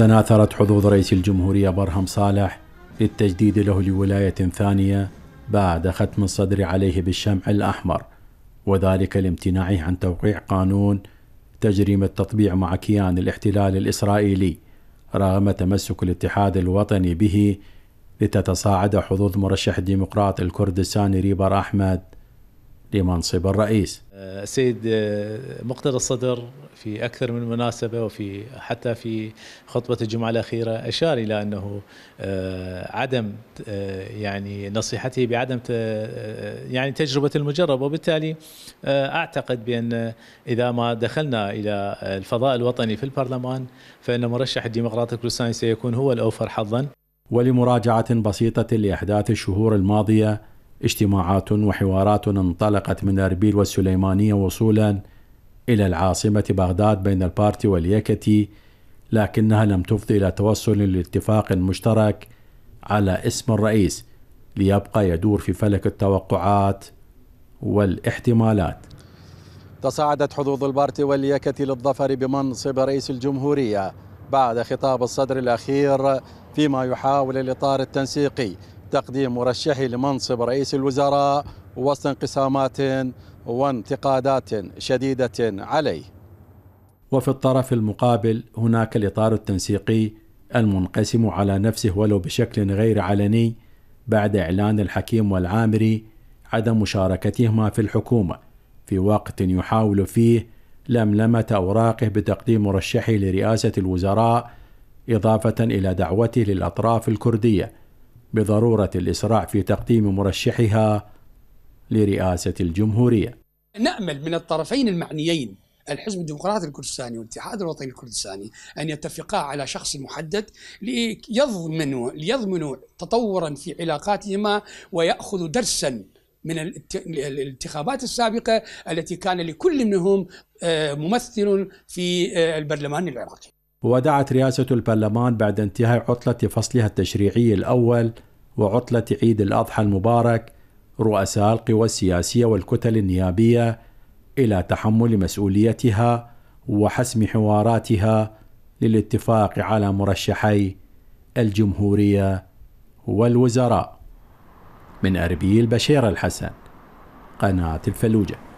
تناثرت حظوظ رئيس الجمهورية برهم صالح للتجديد له لولاية ثانية بعد ختم الصدر عليه بالشمع الأحمر وذلك لامتناعه عن توقيع قانون تجريم التطبيع مع كيان الاحتلال الإسرائيلي رغم تمسك الاتحاد الوطني به لتتصاعد حظوظ مرشح الديمقراط الكردستاني ريبر أحمد لمنصب الرئيس آه، السيد آه، مقتدى الصدر في أكثر من مناسبة وفي حتى في خطبة الجمعة الأخيرة أشار إلى أنه آه، عدم يعني نصيحته بعدم يعني تجربة المجرب وبالتالي أعتقد بأن إذا ما دخلنا إلى الفضاء الوطني في البرلمان فإن مرشح الديمقراطي الكردستاني سيكون هو الأوفر حظا ولمراجعة بسيطة لأحداث الشهور الماضية اجتماعات وحوارات انطلقت من اربيل والسليمانيه وصولا الى العاصمه بغداد بين البارتي واليكتي لكنها لم تفضي الى توصل لاتفاق مشترك على اسم الرئيس ليبقى يدور في فلك التوقعات والاحتمالات تصاعدت حظوظ البارتي واليكتي للظفر بمنصب رئيس الجمهوريه بعد خطاب الصدر الاخير فيما يحاول الاطار التنسيقي تقديم مرشحي لمنصب رئيس الوزراء وسط انقسامات وانتقادات شديدة عليه وفي الطرف المقابل هناك الإطار التنسيقي المنقسم على نفسه ولو بشكل غير علني بعد إعلان الحكيم والعامري عدم مشاركتهما في الحكومة في وقت يحاول فيه لملمة أوراقه بتقديم مرشحه لرئاسة الوزراء إضافة إلى دعوته للأطراف الكردية بضروره الاسراع في تقديم مرشحها لرئاسه الجمهوريه. نامل من الطرفين المعنيين الحزب الديمقراطي الكردستاني والاتحاد الوطني الكردستاني ان يتفقا على شخص محدد ليضمنوا ليضمنوا تطورا في علاقاتهما وياخذوا درسا من الانتخابات السابقه التي كان لكل منهم آه، ممثل في آه، البرلمان العراقي ودعت رئاسة البرلمان بعد انتهاء عطلة فصلها التشريعي الأول وعطلة عيد الأضحى المبارك رؤساء القوى السياسية والكتل النيابية إلى تحمل مسؤوليتها وحسم حواراتها للاتفاق على مرشحي الجمهورية والوزراء من أربيل بشير الحسن قناة الفلوجه